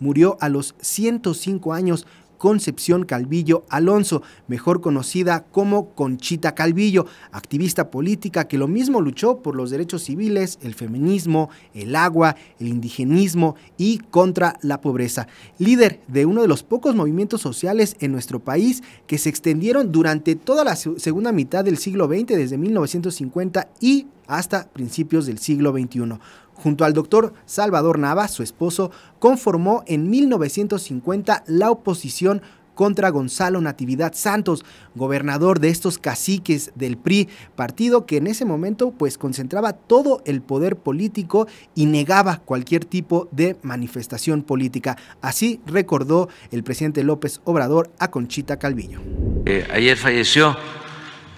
Murió a los 105 años Concepción Calvillo Alonso, mejor conocida como Conchita Calvillo, activista política que lo mismo luchó por los derechos civiles, el feminismo, el agua, el indigenismo y contra la pobreza. Líder de uno de los pocos movimientos sociales en nuestro país que se extendieron durante toda la segunda mitad del siglo XX, desde 1950 y hasta principios del siglo XXI. Junto al doctor Salvador Nava, su esposo, conformó en 1950 la oposición contra Gonzalo Natividad Santos, gobernador de estos caciques del PRI, partido que en ese momento pues concentraba todo el poder político y negaba cualquier tipo de manifestación política. Así recordó el presidente López Obrador a Conchita Calvillo. Eh, ayer falleció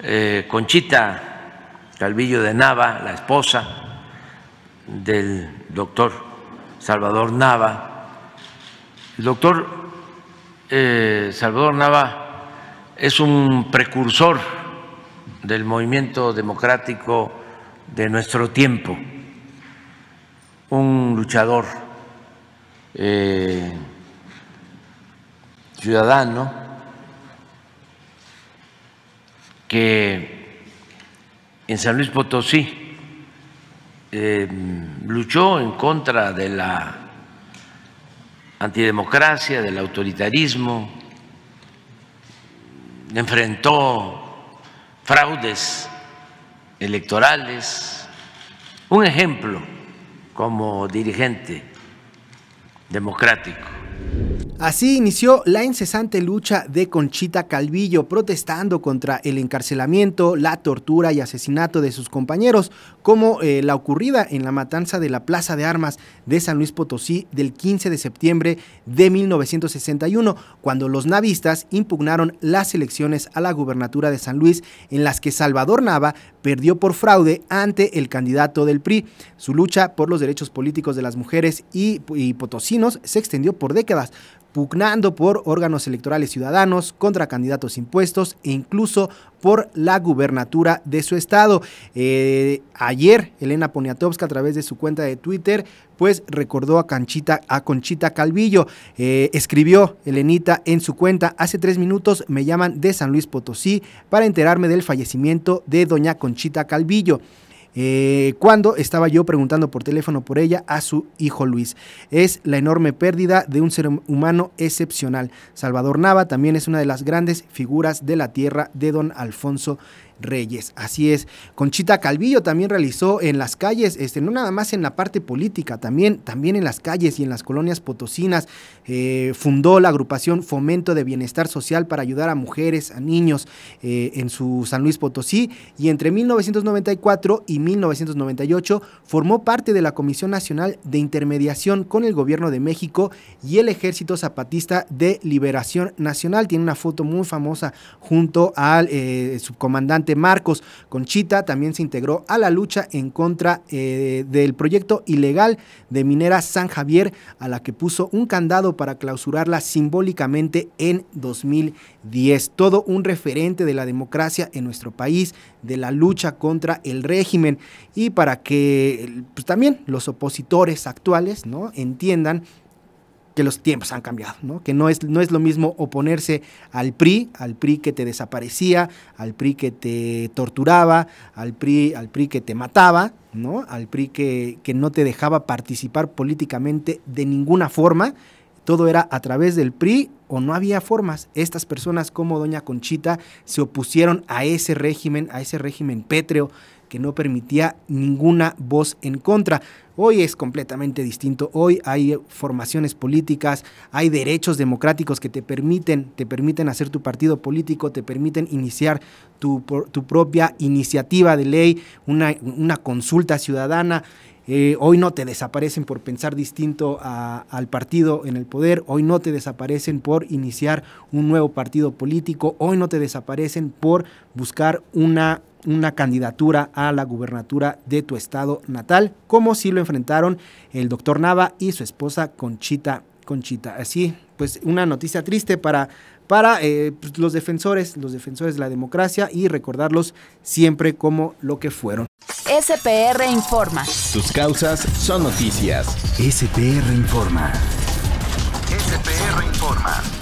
eh, Conchita Calvillo de Nava, la esposa del doctor Salvador Nava. El doctor eh, Salvador Nava es un precursor del movimiento democrático de nuestro tiempo, un luchador eh, ciudadano que en San Luis Potosí Em, luchó en contra de la antidemocracia, del autoritarismo, enfrentó fraudes electorales, un ejemplo como dirigente democrático. Así inició la incesante lucha de Conchita Calvillo protestando contra el encarcelamiento, la tortura y asesinato de sus compañeros, como eh, la ocurrida en la matanza de la Plaza de Armas de San Luis Potosí del 15 de septiembre de 1961, cuando los navistas impugnaron las elecciones a la gubernatura de San Luis en las que Salvador Nava perdió por fraude ante el candidato del PRI. Su lucha por los derechos políticos de las mujeres y, y potosinos se extendió por décadas pugnando por órganos electorales ciudadanos, contra candidatos impuestos e incluso por la gubernatura de su estado. Eh, ayer, Elena Poniatowska, a través de su cuenta de Twitter, pues recordó a, a Conchita Calvillo. Eh, escribió Elenita en su cuenta, hace tres minutos me llaman de San Luis Potosí para enterarme del fallecimiento de doña Conchita Calvillo. Eh, cuando estaba yo preguntando por teléfono por ella a su hijo Luis. Es la enorme pérdida de un ser humano excepcional. Salvador Nava también es una de las grandes figuras de la tierra de don Alfonso Reyes. Así es. Conchita Calvillo también realizó en las calles, este, no nada más en la parte política, también, también en las calles y en las colonias potosinas. Eh, fundó la agrupación Fomento de Bienestar Social para ayudar a mujeres, a niños eh, en su San Luis Potosí y entre 1994 y 1998 formó parte de la Comisión Nacional de Intermediación con el Gobierno de México y el Ejército Zapatista de Liberación Nacional. Tiene una foto muy famosa junto al eh, subcomandante Marcos. Conchita también se integró a la lucha en contra eh, del proyecto ilegal de Minera San Javier, a la que puso un candado para clausurarla simbólicamente en 2010. Todo un referente de la democracia en nuestro país, de la lucha contra el régimen y para que pues, también los opositores actuales ¿no? entiendan que los tiempos han cambiado, ¿no? que no es, no es lo mismo oponerse al PRI, al PRI que te desaparecía, al PRI que te torturaba, al PRI, al PRI que te mataba, ¿no? al PRI que, que no te dejaba participar políticamente de ninguna forma, todo era a través del PRI o no había formas. Estas personas como doña Conchita se opusieron a ese régimen, a ese régimen pétreo que no permitía ninguna voz en contra. Hoy es completamente distinto. Hoy hay formaciones políticas, hay derechos democráticos que te permiten, te permiten hacer tu partido político, te permiten iniciar tu, propia iniciativa de ley, una consulta ciudadana. Eh, hoy no te desaparecen por pensar distinto al partido en el poder, hoy no te desaparecen por iniciar un nuevo partido político, hoy no te desaparecen por buscar una una candidatura a la gubernatura de tu estado natal, como si lo enfrentaron el doctor Nava y su esposa Conchita. Conchita. Así, pues una noticia triste para, para eh, pues, los defensores, los defensores de la democracia y recordarlos siempre como lo que fueron. SPR Informa. Sus causas son noticias. SPR Informa. SPR Informa.